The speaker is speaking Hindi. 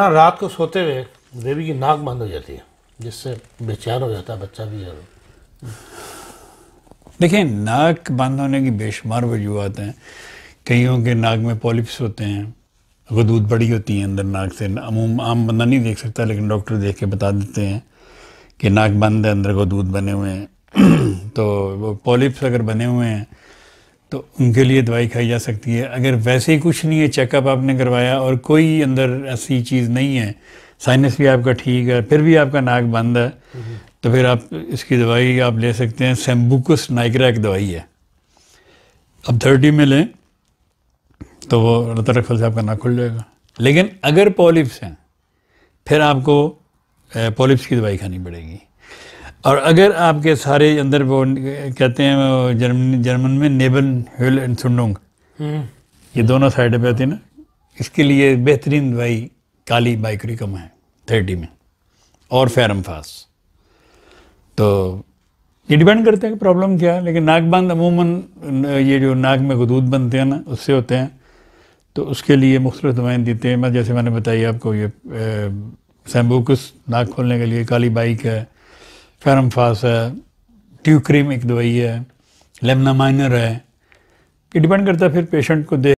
हाँ रात को सोते हुए देवी की नाक बंद हो जाती है जिससे बेचैन हो जाता है बच्चा भी और देखिए नाक बंद होने की बेशुमार वजूहत हैं कईयों के नाक में पॉलिप्स होते हैं गदूद बड़ी होती है अंदर नाक से अमूम आम बंदा नहीं देख सकता लेकिन डॉक्टर देख के बता देते हैं कि नाक बंद है अंदर गदूद बने हुए हैं तो वो पॉलिप्स अगर बने हुए हैं तो उनके लिए दवाई खाई जा सकती है अगर वैसे ही कुछ नहीं है चेकअप आपने करवाया और कोई अंदर ऐसी चीज़ नहीं है साइनस भी आपका ठीक है फिर भी आपका नाक बंद है तो फिर आप इसकी दवाई आप ले सकते हैं सेम्बुकस नाइग्रा एक दवाई है अब थर्टी में लें तो वो अल्लाह तला से आपका नाक खुल जाएगा लेकिन अगर पॉलिप्स हैं फिर आपको पॉलिप्स की दवाई खानी पड़ेगी और अगर आपके सारे अंदर वो कहते हैं जर्मन जर्मन में नेबन हिल एंड सुंडोंग हम्म। ये दोनों साइड पे होती है ना इसके लिए बेहतरीन दवाई काली बाइक्रिकम है थर्टी में और फेरम फास तो ये डिपेंड करते हैं कि प्रॉब्लम क्या है लेकिन नाक बंद अमूमन ये जो नाक में गदूद बनते हैं ना उससे होते हैं तो उसके लिए मुख्तु दवाएँ देते हैं मैं जैसे मैंने बताई आपको ये सैम्बूकस नाक खोलने के लिए काली बाइक है फेरमफास है ट्यूक्रीम एक दवाई है लेमना माइनर है ये डिपेंड करता है फिर पेशेंट को देख